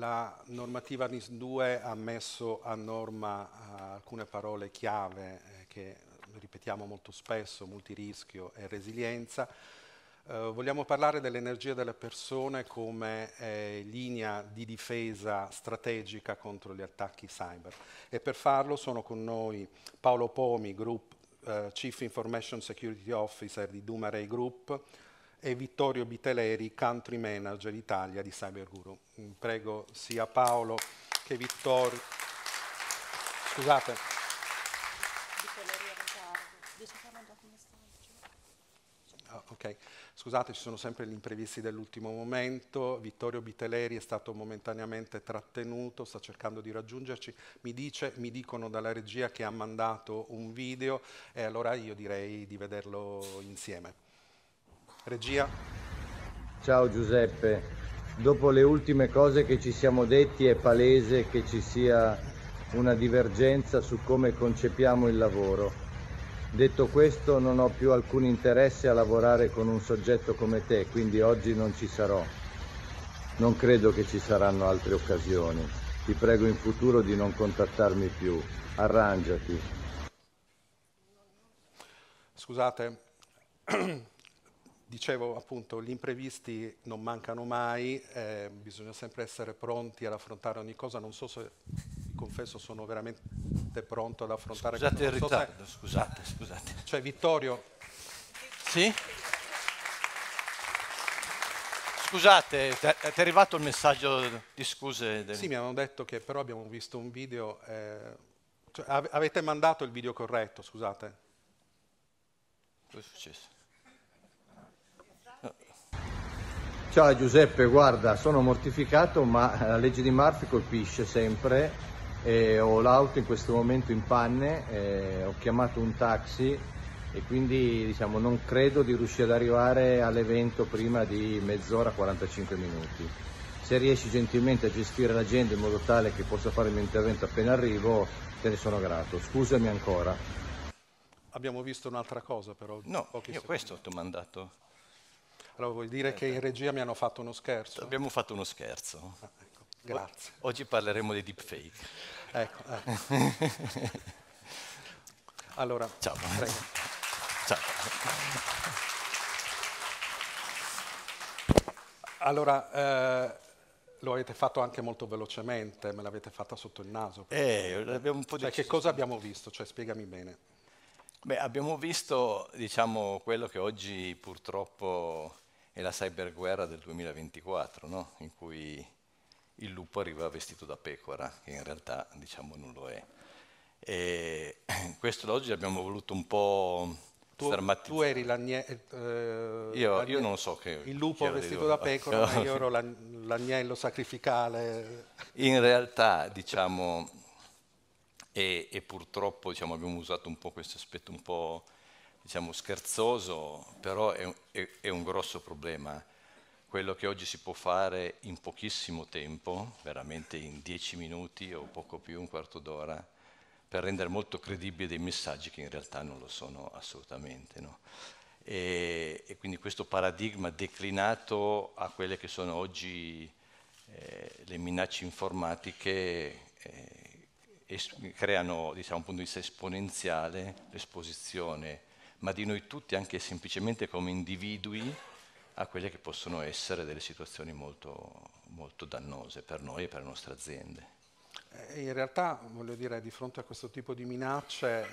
la normativa NIS 2 ha messo a norma eh, alcune parole chiave eh, che ripetiamo molto spesso, multirischio e resilienza. Eh, vogliamo parlare dell'energia delle persone come eh, linea di difesa strategica contro gli attacchi cyber. E per farlo sono con noi Paolo Pomi, Group, eh, Chief Information Security Officer di Dumarei Group, e Vittorio Biteleri, Country Manager Italia di Cyberguru. Mm, prego sia Paolo che Vittorio. Scusate. Ah, ok, scusate, ci sono sempre gli imprevisti dell'ultimo momento. Vittorio Biteleri è stato momentaneamente trattenuto, sta cercando di raggiungerci. Mi, dice, mi dicono dalla regia che ha mandato un video e allora io direi di vederlo insieme. Regia. Ciao Giuseppe. Dopo le ultime cose che ci siamo detti è palese che ci sia una divergenza su come concepiamo il lavoro. Detto questo non ho più alcun interesse a lavorare con un soggetto come te, quindi oggi non ci sarò. Non credo che ci saranno altre occasioni. Ti prego in futuro di non contattarmi più. Arrangiati. Scusate, Dicevo appunto, gli imprevisti non mancano mai, eh, bisogna sempre essere pronti ad affrontare ogni cosa, non so se, confesso, sono veramente pronto ad affrontare... Scusate il ritardo, so se... scusate, scusate. Cioè Vittorio... Sì? Scusate, ti è arrivato il messaggio di scuse? Del... Sì, mi hanno detto che però abbiamo visto un video... Eh... Cioè, av avete mandato il video corretto, scusate. Cosa è successo? Ciao Giuseppe, guarda, sono mortificato ma eh, la legge di Murphy colpisce sempre. E ho l'auto in questo momento in panne, eh, ho chiamato un taxi e quindi diciamo, non credo di riuscire ad arrivare all'evento prima di mezz'ora 45 minuti. Se riesci gentilmente a gestire l'agenda in modo tale che possa fare il mio intervento appena arrivo, te ne sono grato. Scusami ancora. Abbiamo visto un'altra cosa però. No, io secondi. questo ti ho mandato. Allora vuol dire che certo. in regia mi hanno fatto uno scherzo? Abbiamo fatto uno scherzo. Ah, ecco. Grazie. O oggi parleremo di deepfake. Ecco, ecco. allora, ciao. Prego. Ciao. Allora, eh, lo avete fatto anche molto velocemente, me l'avete fatta sotto il naso. Eh, un po' di... Cioè, che cosa abbiamo visto? Cioè, spiegami bene. Beh, abbiamo visto diciamo, quello che oggi purtroppo è la cyberguerra del 2024, no? in cui il lupo arriva vestito da pecora, che in realtà diciamo, non lo è. E questo oggi abbiamo voluto un po' tu, tu eri l'agnello. Eh, io, io, non so che. Il lupo vestito da pecora, ma io ero l'agnello sacrificale. In realtà, diciamo, e, e purtroppo diciamo, abbiamo usato un po' questo aspetto un po' diciamo, scherzoso, però è, è, è un grosso problema. Quello che oggi si può fare in pochissimo tempo, veramente in dieci minuti o poco più, un quarto d'ora, per rendere molto credibili dei messaggi che in realtà non lo sono assolutamente. No? E, e, quindi questo paradigma declinato a quelle che sono oggi eh, le minacce informatiche eh, creano, diciamo, un punto di vista esponenziale l'esposizione, ma di noi tutti, anche semplicemente come individui, a quelle che possono essere delle situazioni molto, molto dannose per noi e per le nostre aziende. Eh, in realtà, voglio dire, di fronte a questo tipo di minacce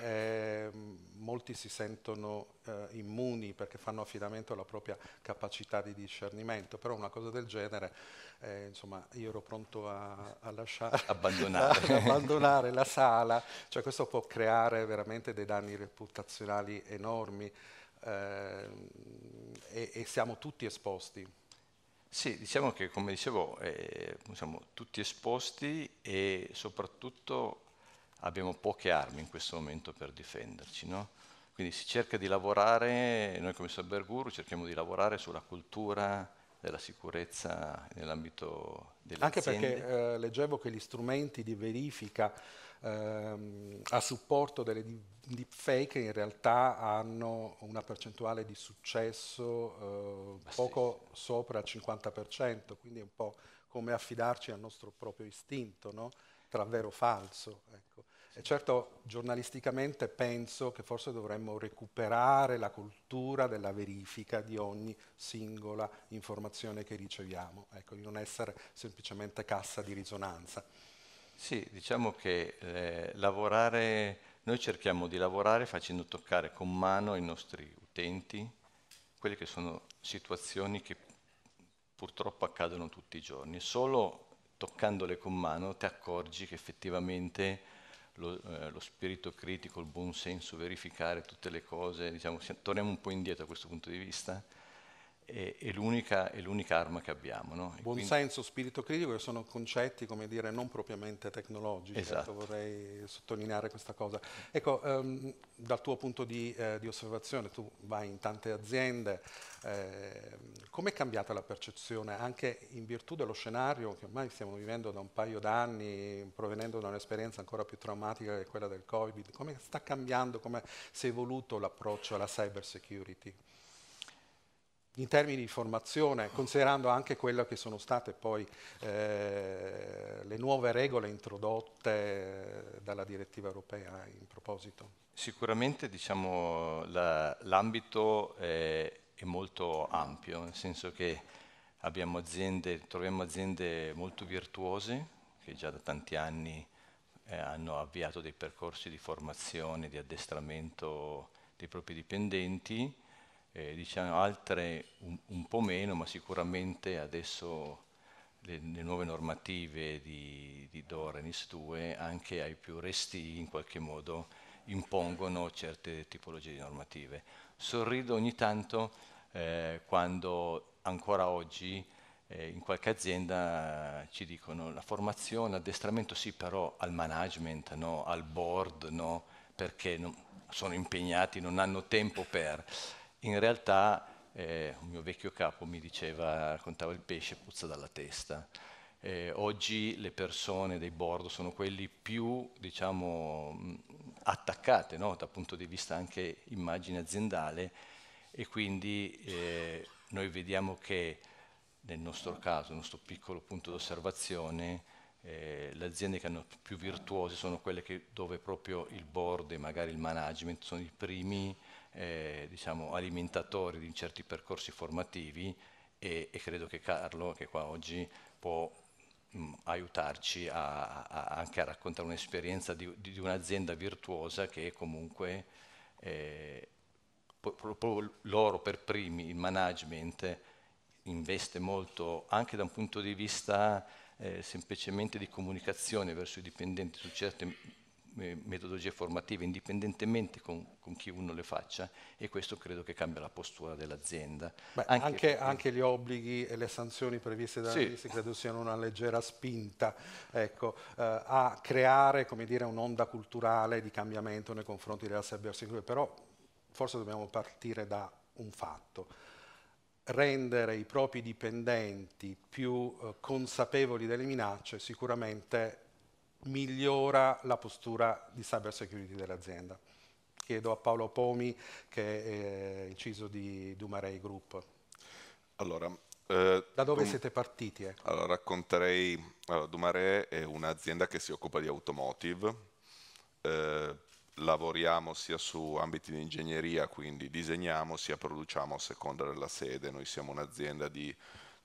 eh, molti si sentono eh, immuni perché fanno affidamento alla propria capacità di discernimento, però una cosa del genere, eh, insomma, io ero pronto a, a lasciare, abbandonare. A, abbandonare la sala, cioè questo può creare veramente dei danni reputazionali enormi ehm, e, e siamo tutti esposti sì, diciamo che come dicevo eh, siamo tutti esposti e soprattutto abbiamo poche armi in questo momento per difenderci. No? Quindi si cerca di lavorare, noi come Cyberguru cerchiamo di lavorare sulla cultura della sicurezza nell'ambito delle Anche aziende. perché eh, leggevo che gli strumenti di verifica ehm, a supporto delle deepfake in realtà hanno una percentuale di successo eh, poco sì. sopra il 50%, quindi è un po' come affidarci al nostro proprio istinto, no? tra vero e falso. Ecco. E certo, giornalisticamente penso che forse dovremmo recuperare la cultura della verifica di ogni singola informazione che riceviamo, ecco, di non essere semplicemente cassa di risonanza. Sì, diciamo che eh, lavorare, noi cerchiamo di lavorare facendo toccare con mano i nostri utenti quelle che sono situazioni che purtroppo accadono tutti i giorni. Solo toccandole con mano ti accorgi che effettivamente lo, eh, lo spirito critico, il buon senso, verificare tutte le cose, diciamo, torniamo un po' indietro a questo punto di vista, è, è, l'unica, è l'unica, arma che abbiamo. No? Buon senso, spirito critico, che sono concetti, come dire, non propriamente tecnologici, ecco, esatto. vorrei sottolineare questa cosa. Ecco, um, dal tuo punto di, eh, di, osservazione, tu vai in tante aziende, eh, com'è cambiata la percezione, anche in virtù dello scenario che ormai stiamo vivendo da un paio d'anni, provenendo da un'esperienza ancora più traumatica che quella del Covid, come sta cambiando, come si è evoluto l'approccio alla cyber security? in termini di formazione, considerando anche quelle che sono state poi eh, le nuove regole introdotte dalla direttiva europea in proposito? Sicuramente diciamo, l'ambito è, è, molto ampio, nel senso che aziende, troviamo aziende molto virtuose che già da tanti anni eh, hanno avviato dei percorsi di formazione, di addestramento dei propri dipendenti eh, diciamo, altre un, un, po' meno, ma sicuramente adesso le, le nuove normative di, di Dorenis 2 anche ai più resti in qualche modo impongono certe tipologie di normative. Sorrido ogni tanto eh, quando ancora oggi eh, in qualche azienda ci dicono la formazione, l'addestramento sì, però al management, no? al board, no? perché non, sono impegnati, non hanno tempo per in realtà eh, un mio vecchio capo mi diceva, raccontava il pesce puzza dalla testa. Eh, oggi le persone dei bordo sono quelli più diciamo, mm, attaccate no? dal punto di vista anche immagine aziendale e quindi eh, noi vediamo che nel nostro caso, nel nostro piccolo punto d'osservazione, eh, le aziende che hanno più virtuose sono quelle che, dove proprio il board e magari il management sono i primi eh, diciamo, alimentatori di certi percorsi formativi e, e, credo che Carlo, che qua oggi, può mh, mm, aiutarci a, a, anche a raccontare un'esperienza di, di un'azienda virtuosa che comunque eh, loro per primi, il management, investe molto anche da un punto di vista eh, semplicemente di comunicazione verso i dipendenti su certe metodologie formative indipendentemente con, con, chi uno le faccia e questo credo che cambia la postura dell'azienda. Beh, anche, anche, anche, gli obblighi e le sanzioni previste dalla sì. credo siano una leggera spinta ecco, eh, a creare dire, un'onda culturale di cambiamento nei confronti della cybersecurity, però forse dobbiamo partire da un fatto rendere i propri dipendenti più eh, consapevoli delle minacce sicuramente migliora la postura di cyber security dell'azienda. Chiedo a Paolo Pomi, che è eh, inciso di Dumarei Group. Allora, eh, da dove Dum siete partiti? Eh? Allora, racconterei, allora, Dumare è un'azienda che si occupa di automotive, eh, lavoriamo sia su ambiti di ingegneria, quindi disegniamo, sia produciamo a seconda della sede, noi siamo un'azienda di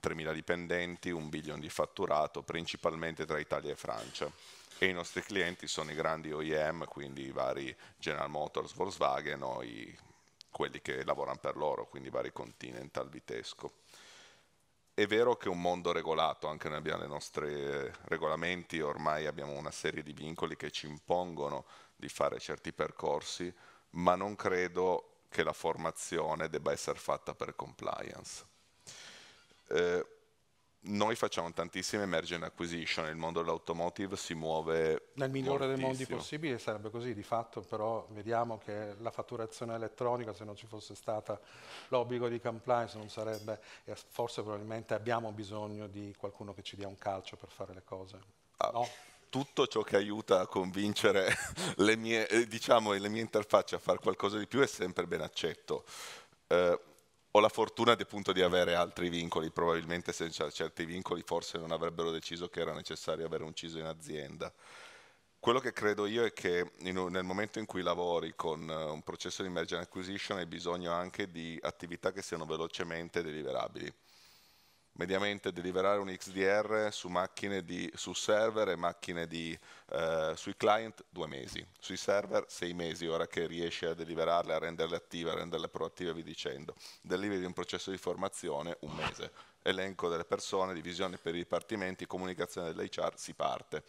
3.000 dipendenti, un billion di fatturato, principalmente tra Italia e Francia e i nostri clienti sono i grandi OEM, quindi i vari General Motors, Volkswagen o i, quelli che lavorano per loro, quindi i vari Continental, Vitesco. È vero che è un mondo regolato, anche noi abbiamo i nostri regolamenti, ormai abbiamo una serie di vincoli che ci impongono di fare certi percorsi, ma non credo che la formazione debba essere fatta per compliance. Eh, noi facciamo tantissime merge and acquisition, il mondo dell'automotive si muove Nel migliore moltissimo. dei mondi possibili sarebbe così di fatto, però vediamo che la fatturazione elettronica, se non ci fosse stata l'obbligo di compliance, non sarebbe, forse probabilmente abbiamo bisogno di qualcuno che ci dia un calcio per fare le cose. Ah. No? tutto ciò che aiuta a convincere le mie, eh, diciamo, le mie interfacce a fare qualcosa di più è sempre ben accetto. Eh, ho la fortuna di, appunto, di avere altri vincoli, probabilmente senza certi vincoli forse non avrebbero deciso che era necessario avere un CISO in azienda. Quello che credo io è che un, nel momento in cui lavori con uh, un processo di merge and acquisition hai bisogno anche di attività che siano velocemente deliverabili mediamente deliverare un XDR su, di, su server e macchine di, eh, sui client due mesi, sui server sei mesi, ora che riesce a deliverarle, a renderle attive, a renderle proattive, vi dicendo. Deliveri un processo di formazione un mese, elenco delle persone, divisione per i dipartimenti, comunicazione dell'HR, si parte.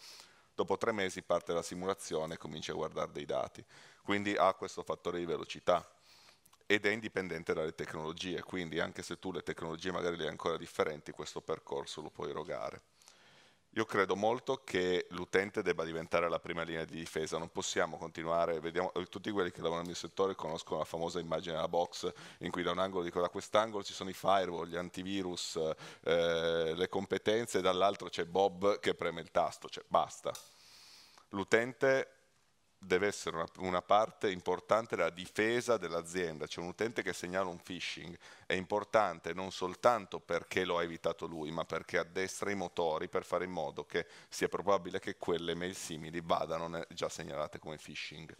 Dopo tre mesi parte la simulazione e comincia a guardare dei dati. Quindi ha questo fattore di velocità ed è indipendente dalle tecnologie, quindi anche se tu le tecnologie magari le hai ancora differenti, questo percorso lo puoi erogare. Io credo molto che l'utente debba diventare la prima linea di difesa, non possiamo continuare, vediamo, tutti quelli che lavorano nel mio settore conoscono la famosa immagine della box in cui da un angolo dico da quest'angolo ci sono i firewall, gli antivirus, eh, le competenze, dall'altro c'è Bob che preme il tasto, cioè basta. L'utente deve essere una, una, parte importante della difesa dell'azienda, C'è un utente che segnala un phishing è importante non soltanto perché lo ha evitato lui, ma perché addestra i motori per fare in modo che sia probabile che quelle mail simili vadano già segnalate come phishing.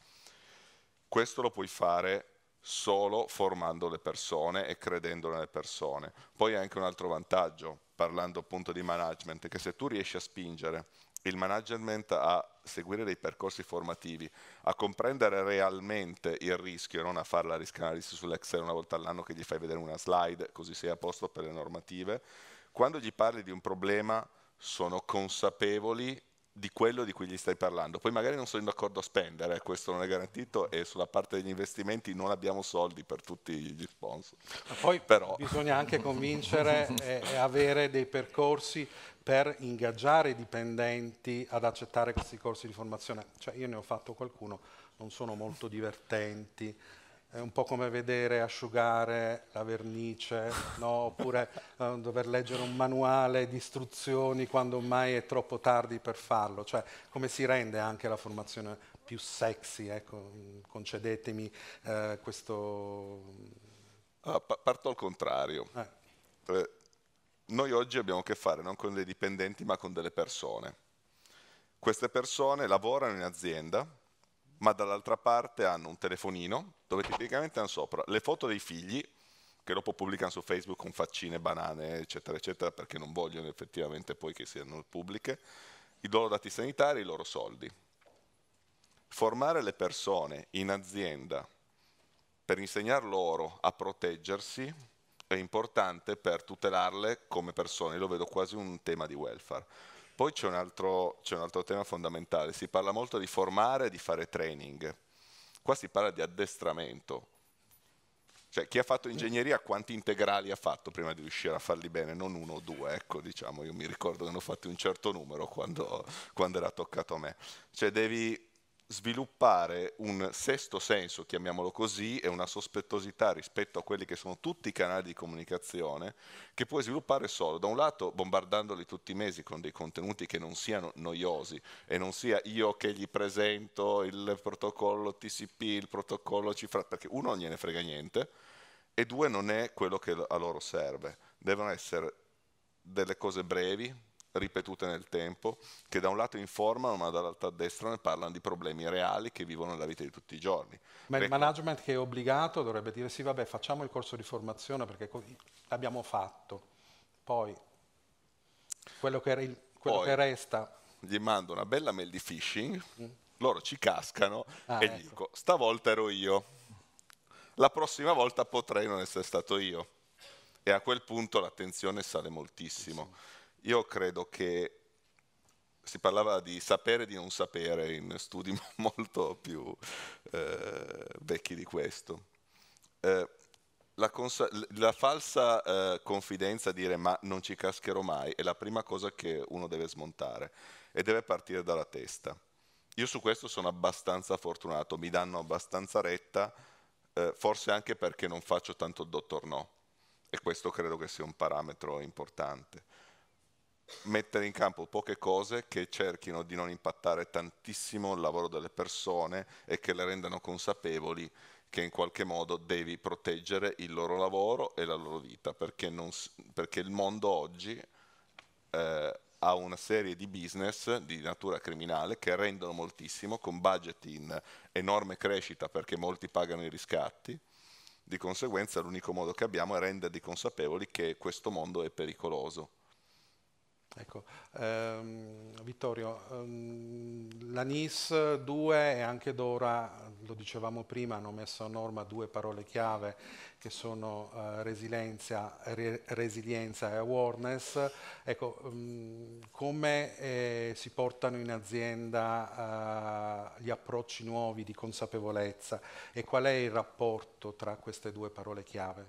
Questo lo puoi fare solo formando le persone e credendo nelle persone. Poi anche un altro vantaggio, parlando appunto di management, che se tu riesci a spingere il management a seguire dei percorsi formativi, a comprendere realmente il rischio e non a fare la risk analysis sull'Excel una volta all'anno che gli fai vedere una slide così sei a posto per le normative, quando gli parli di un problema sono consapevoli di quello di cui gli stai parlando. Poi magari non sono d'accordo a spendere, eh, questo non è garantito e sulla parte degli investimenti non abbiamo soldi per tutti gli sponsor. Ma poi Però. bisogna anche convincere e, e avere dei percorsi per ingaggiare i dipendenti ad accettare questi corsi di formazione. Cioè io ne ho fatto qualcuno, non sono molto divertenti è un po' come vedere asciugare la vernice, no? oppure eh, dover leggere un manuale di istruzioni quando mai è troppo tardi per farlo, cioè come si rende anche la formazione più sexy, ecco, concedetemi eh, questo... Ah, parto al contrario. Eh. eh. noi oggi abbiamo a che fare non con dei dipendenti ma con delle persone. Queste persone lavorano in azienda, ma dall'altra parte hanno un telefonino dove tipicamente hanno sopra le foto dei figli, che dopo pubblicano su Facebook con faccine, banane, eccetera, eccetera, perché non vogliono effettivamente poi che siano pubbliche, i loro dati sanitari, i loro soldi. Formare le persone in azienda per insegnar loro a proteggersi è importante per tutelarle come persone, Io lo vedo quasi un tema di welfare poi c'è un, un, altro, tema fondamentale, si parla molto di formare e di fare training. Qua si parla di addestramento. Cioè, chi ha fatto ingegneria quanti integrali ha fatto prima di riuscire a farli bene? Non uno o due, ecco, diciamo, io mi ricordo che ne ho fatti un certo numero quando, quando era toccato a me. Cioè, devi sviluppare un sesto senso, chiamiamolo così, e una sospettosità rispetto a quelli che sono tutti i canali di comunicazione, che puoi sviluppare solo, da un lato bombardandoli tutti i mesi con dei contenuti che non siano noiosi e non sia io che gli presento il protocollo TCP, il protocollo cifra, perché uno non gliene frega niente e due non è quello che a loro serve. Devono essere delle cose brevi, ripetute nel tempo, che da un lato informano ma dall'altro a destra ne parlano di problemi reali che vivono nella vita di tutti i giorni. Ma il management che è obbligato dovrebbe dire sì, vabbè, facciamo il corso di formazione perché così l'abbiamo fatto. Poi quello che, il, quello Poi, che resta... Gli mando una bella mail di phishing, mm. loro ci cascano ah, e ecco. gli dico, stavolta ero io, la prossima volta potrei non essere stato io. E a quel punto l'attenzione sale moltissimo. Sì, sì io credo che si parlava di sapere e di non sapere in studi molto più eh, vecchi di questo. Eh, la, la, falsa eh, confidenza dire ma non ci cascherò mai è la prima cosa che uno deve smontare e deve partire dalla testa. Io su questo sono abbastanza fortunato, mi danno abbastanza retta, eh, forse anche perché non faccio tanto il dottor no e questo credo che sia un parametro importante mettere in campo poche cose che cerchino di non impattare tantissimo il lavoro delle persone e che le rendano consapevoli che in qualche modo devi proteggere il loro lavoro e la loro vita, perché, non, perché il mondo oggi eh, ha una serie di business di natura criminale che rendono moltissimo, con budget in enorme crescita perché molti pagano i riscatti, di conseguenza l'unico modo che abbiamo è renderli consapevoli che questo mondo è pericoloso Ecco, ehm, Vittorio, ehm, la NIS 2 e anche Dora, lo dicevamo prima, hanno messo a norma due parole chiave che sono eh, resilienza, re, resilienza, e awareness. Ecco, ehm, come eh, si portano in azienda eh, gli approcci nuovi di consapevolezza e qual è il rapporto tra queste due parole chiave?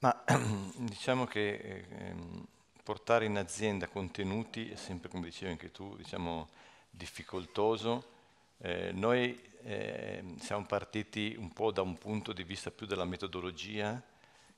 Ma diciamo che eh, ehm, portare in azienda contenuti è sempre, come dicevi anche tu, diciamo, difficoltoso. Eh, noi eh, siamo partiti un po' da un punto di vista più della metodologia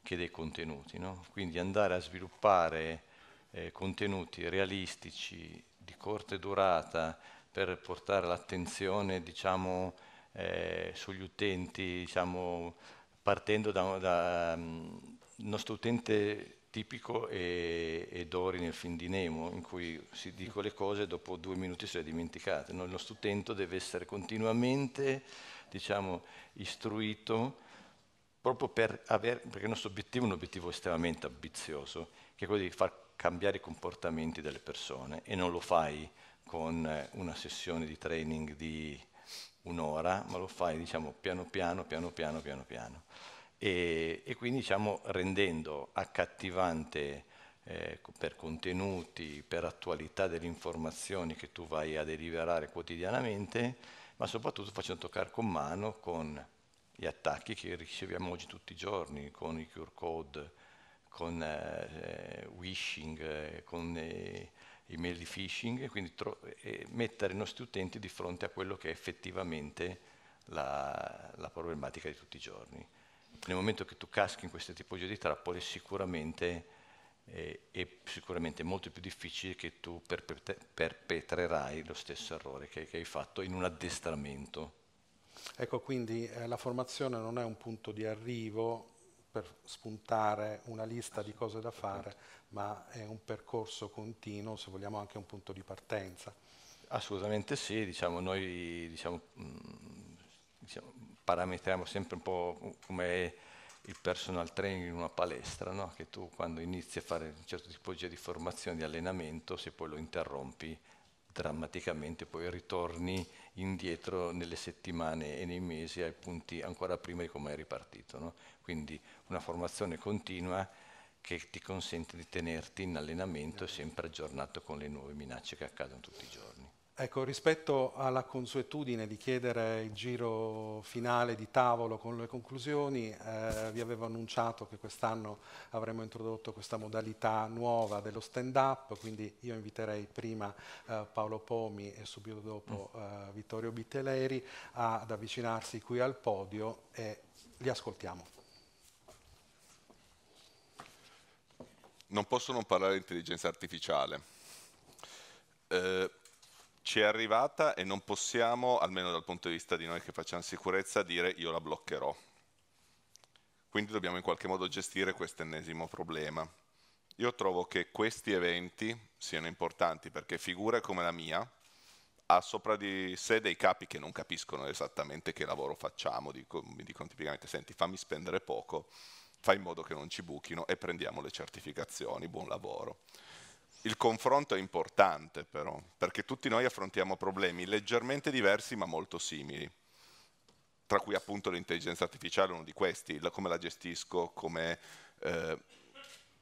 che dei contenuti, no? quindi andare a sviluppare eh, contenuti realistici di corte durata per portare l'attenzione diciamo, eh, sugli utenti, diciamo, partendo da, da, mm, il nostro utente tipico è, è Dori nel film di Nemo, in cui si dico le cose e dopo due minuti se le dimenticate. No? Lo studente deve essere continuamente diciamo, istruito proprio per avere, perché il nostro obiettivo è un obiettivo estremamente ambizioso, che è quello di far cambiare i comportamenti delle persone e non lo fai con eh, una sessione di training di un'ora, ma lo fai diciamo piano piano, piano piano, piano piano e, e quindi diciamo, rendendo accattivante eh, per contenuti, per attualità delle informazioni che tu vai a deliberare quotidianamente, ma soprattutto facendo toccare con mano con gli attacchi che riceviamo oggi tutti i giorni, con i QR code, con eh, wishing, con eh, mail di phishing, quindi mettere i nostri utenti di fronte a quello che è effettivamente la, la problematica di tutti i giorni nel momento che tu caschi in queste tipologie di trappole sicuramente eh, è sicuramente molto più difficile che tu perpetrerai lo stesso errore che, che hai fatto in un addestramento. Ecco, quindi eh, la formazione non è un punto di arrivo per spuntare una lista di cose da fare, ma è un percorso continuo, se vogliamo anche un punto di partenza. Assolutamente sì, diciamo, noi diciamo, mh, mm, diciamo, parametriamo sempre un po' come il personal training in una palestra, no? che tu quando inizi a fare un certo tipo di formazione, di allenamento, se poi lo interrompi drammaticamente, poi ritorni indietro nelle settimane e nei mesi ai punti ancora prima di come è ripartito. No? Quindi una formazione continua che ti consente di tenerti in allenamento e esatto. sempre aggiornato con le nuove minacce che accadono tutti i giorni. Ecco, rispetto alla consuetudine di chiedere il giro finale di tavolo con le conclusioni, eh, vi avevo annunciato che quest'anno avremmo introdotto questa modalità nuova dello stand-up, quindi io inviterei prima eh, Paolo Pomi e subito dopo mm. eh, Vittorio Bitteleri ad avvicinarsi qui al podio e li ascoltiamo. Non posso non parlare di intelligenza artificiale. Eh, ci è arrivata e non possiamo, almeno dal punto di vista di noi che facciamo sicurezza, dire io la bloccherò. Quindi dobbiamo in qualche modo gestire questo ennesimo problema. Io trovo che questi eventi siano importanti perché figure come la mia ha sopra di sé dei capi che non capiscono esattamente che lavoro facciamo, dico, mi dicono tipicamente senti fammi spendere poco, fai in modo che non ci buchino e prendiamo le certificazioni, buon lavoro. Il confronto è importante però, perché tutti noi affrontiamo problemi leggermente diversi ma molto simili, tra cui appunto l'intelligenza artificiale è uno di questi, la, come la gestisco, come eh,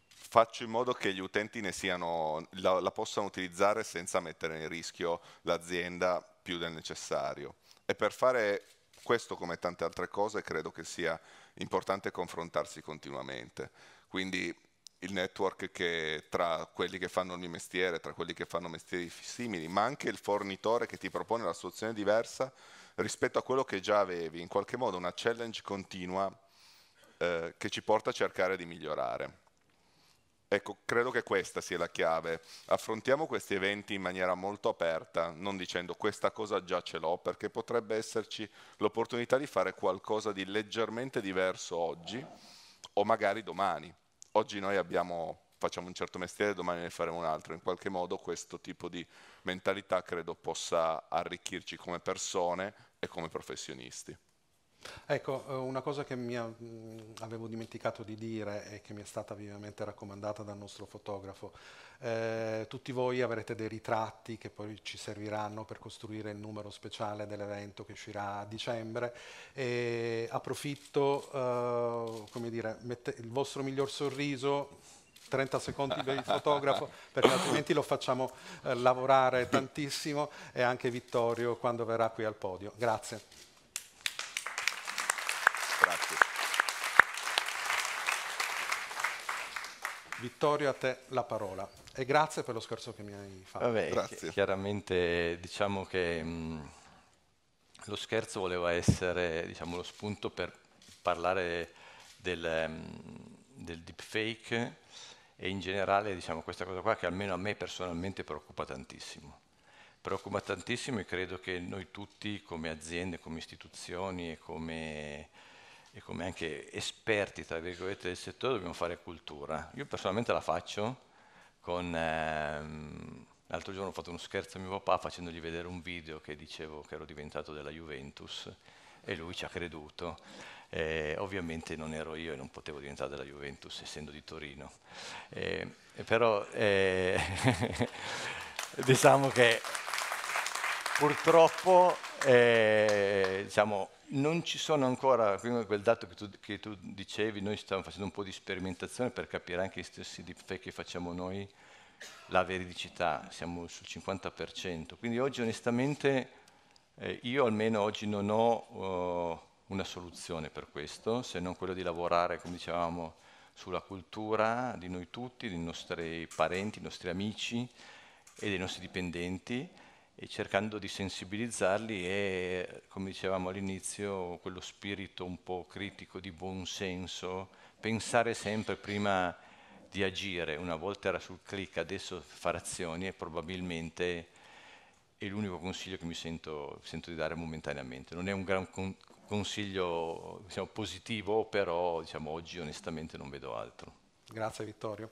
faccio in modo che gli utenti siano, la, la possano utilizzare senza mettere in rischio l'azienda più del necessario. E per fare questo come tante altre cose credo che sia importante confrontarsi continuamente. Quindi il network che tra quelli che fanno il mio mestiere, tra quelli che fanno mestieri simili, ma anche il fornitore che ti propone la soluzione diversa rispetto a quello che già avevi, in qualche modo una challenge continua eh, che ci porta a cercare di migliorare. Ecco, credo che questa sia la chiave. Affrontiamo questi eventi in maniera molto aperta, non dicendo questa cosa già ce l'ho, perché potrebbe esserci l'opportunità di fare qualcosa di leggermente diverso oggi o magari domani oggi noi abbiamo, facciamo un certo mestiere, domani ne faremo un altro. In qualche modo questo tipo di mentalità credo possa arricchirci come persone e come professionisti. Ecco, eh, una cosa che mi mm, avevo dimenticato di dire e che mi è stata vivamente raccomandata dal nostro fotografo, eh, tutti voi avrete dei ritratti che poi ci serviranno per costruire il numero speciale dell'evento che uscirà a dicembre e approfitto, eh, come dire, il vostro miglior sorriso 30 secondi per il fotografo perché altrimenti lo facciamo eh, lavorare tantissimo e anche Vittorio quando verrà qui al podio. Grazie. Vittorio, a te la parola e grazie per lo scherzo che mi hai fatto. Vabbè, grazie. Chiaramente diciamo che mh, lo scherzo voleva essere diciamo, lo spunto per parlare del, del deepfake e in generale diciamo, questa cosa qua che almeno a me personalmente preoccupa tantissimo. Preoccupa tantissimo e credo che noi tutti come aziende, come istituzioni e come e come anche esperti tra virgolette, del settore dobbiamo fare cultura. Io personalmente la faccio con... Ehm, l'altro giorno ho fatto uno scherzo a mio papà facendogli vedere un video che dicevo che ero diventato della Juventus e lui ci ha creduto. Eh, ovviamente non ero io e non potevo diventare della Juventus essendo di Torino. Eh, però eh, diciamo che purtroppo eh, diciamo, non ci sono ancora, quel dato che tu, che tu, dicevi, noi stiamo facendo un po' di sperimentazione per capire anche gli stessi deepfake che facciamo noi, la veridicità, siamo sul 50%, quindi oggi onestamente eh, io almeno oggi non ho uh, una soluzione per questo, se non quella di lavorare, come dicevamo, sulla cultura di noi tutti, dei nostri parenti, dei nostri amici e dei nostri dipendenti, e cercando di sensibilizzarli e, come dicevamo all'inizio, quello spirito un po' critico di buon senso, pensare sempre prima di agire, una volta era sul click, adesso fare azioni è probabilmente è l'unico consiglio che mi sento, sento, di dare momentaneamente. Non è un gran consiglio diciamo, positivo, però diciamo, oggi onestamente non vedo altro. Grazie Vittorio.